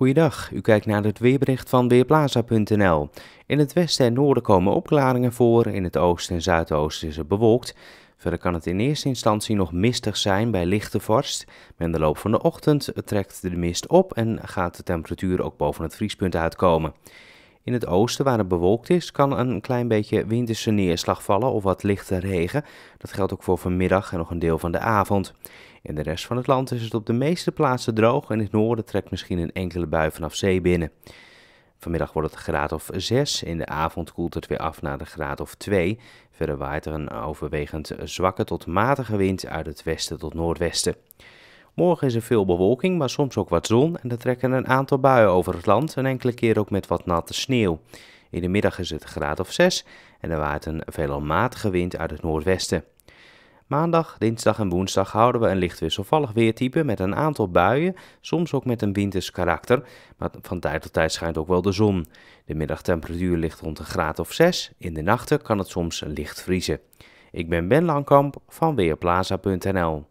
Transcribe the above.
Goedendag, u kijkt naar het weerbericht van Weerplaza.nl. In het westen en noorden komen opklaringen voor, in het oosten en zuidoosten is het bewolkt. Verder kan het in eerste instantie nog mistig zijn bij lichte vorst. Maar in de loop van de ochtend eh, trekt de mist op en gaat de temperatuur ook boven het vriespunt uitkomen. In het oosten, waar het bewolkt is, kan een klein beetje winterse neerslag vallen of wat lichte regen. Dat geldt ook voor vanmiddag en nog een deel van de avond. In de rest van het land is het op de meeste plaatsen droog en in het noorden trekt misschien een enkele bui vanaf zee binnen. Vanmiddag wordt het graad of 6. In de avond koelt het weer af naar de graad of 2. Verder waait er een overwegend zwakke tot matige wind uit het westen tot noordwesten. Morgen is er veel bewolking, maar soms ook wat zon en er trekken een aantal buien over het land en enkele keer ook met wat natte sneeuw. In de middag is het een graad of 6 en er waait een veelal matige wind uit het noordwesten. Maandag, dinsdag en woensdag houden we een licht wisselvallig weertype met een aantal buien, soms ook met een winters karakter, maar van tijd tot tijd schijnt ook wel de zon. De middagtemperatuur ligt rond een graad of 6, in de nachten kan het soms licht vriezen. Ik ben Ben Langkamp van Weerplaza.nl